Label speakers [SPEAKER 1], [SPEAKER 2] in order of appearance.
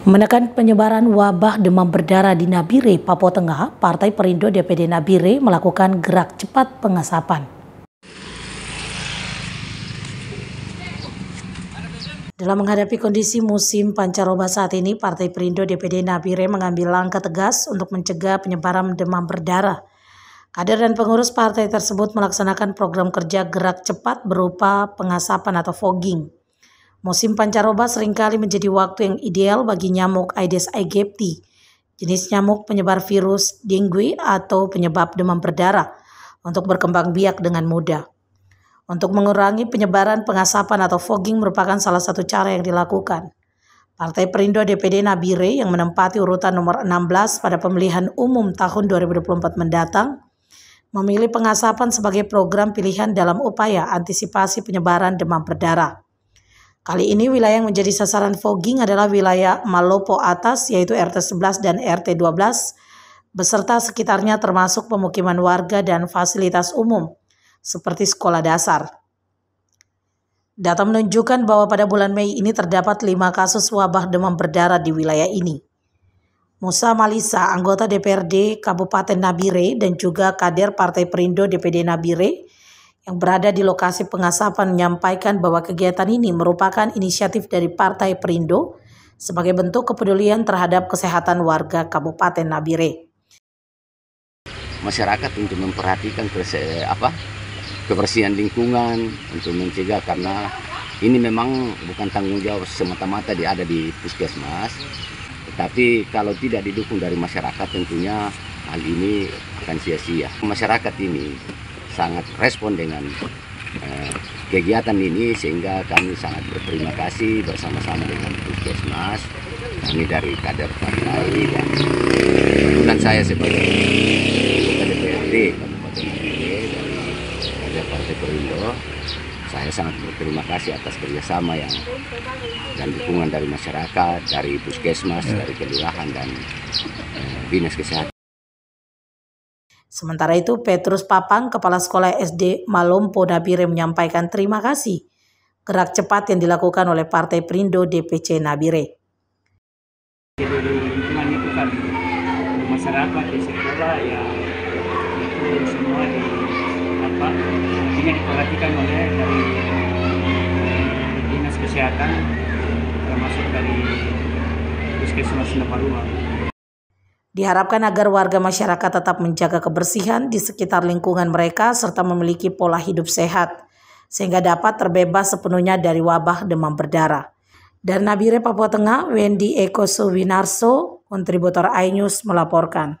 [SPEAKER 1] Menekan penyebaran wabah demam berdarah di Nabire, Papua Tengah, Partai Perindo DPD Nabire melakukan gerak cepat pengasapan. Dalam menghadapi kondisi musim pancaroba saat ini, Partai Perindo DPD Nabire mengambil langkah tegas untuk mencegah penyebaran demam berdarah. Kader dan pengurus partai tersebut melaksanakan program kerja gerak cepat berupa pengasapan atau fogging. Musim pancaroba seringkali menjadi waktu yang ideal bagi nyamuk Aedes aegypti, jenis nyamuk penyebar virus dengue atau penyebab demam berdarah, untuk berkembang biak dengan mudah. Untuk mengurangi penyebaran pengasapan atau fogging merupakan salah satu cara yang dilakukan. Partai Perindo DPD Nabire yang menempati urutan nomor 16 pada pemilihan umum tahun 2024 mendatang memilih pengasapan sebagai program pilihan dalam upaya antisipasi penyebaran demam berdarah. Kali ini wilayah yang menjadi sasaran fogging adalah wilayah Malopo atas yaitu RT 11 dan RT 12 beserta sekitarnya termasuk pemukiman warga dan fasilitas umum seperti sekolah dasar. Data menunjukkan bahwa pada bulan Mei ini terdapat lima kasus wabah demam berdarah di wilayah ini. Musa Malisa, anggota DPRD Kabupaten Nabire dan juga kader Partai Perindo DPD Nabire, yang berada di lokasi pengasapan menyampaikan bahwa kegiatan ini merupakan inisiatif dari Partai Perindo sebagai bentuk kepedulian terhadap kesehatan warga Kabupaten Nabire.
[SPEAKER 2] Masyarakat untuk memperhatikan apa kebersihan lingkungan untuk mencegah karena ini memang bukan tanggung jawab semata-mata di ada di puskesmas tetapi kalau tidak didukung dari masyarakat tentunya hal ini akan sia-sia masyarakat ini sangat respon dengan eh, kegiatan ini sehingga kami sangat berterima kasih bersama-sama dengan Puskesmas kami dari kader partai dan kebetulan saya sebagai kader DPRD Kabupaten Merauke dari kader Partai Perindo saya sangat berterima kasih atas kerjasama yang dan dukungan dari masyarakat, dari puskesmas, ya. dari kelurahan dan eh, dinas kesehatan.
[SPEAKER 1] Sementara itu, Petrus Papang, Kepala Sekolah SD Malompo Nabire menyampaikan terima kasih gerak cepat yang dilakukan oleh Partai Perindo DPC Nabire.
[SPEAKER 2] Jadi itu kan masyarakat di sekolah ya itu semua di apa diperhatikan oleh dari dinas kesehatan termasuk dari puskesmas Naparuma.
[SPEAKER 1] Diharapkan agar warga masyarakat tetap menjaga kebersihan di sekitar lingkungan mereka serta memiliki pola hidup sehat, sehingga dapat terbebas sepenuhnya dari wabah demam berdarah. Dan Nabire Papua Tengah, Wendy Eko Suwinarso, kontributor iNews melaporkan.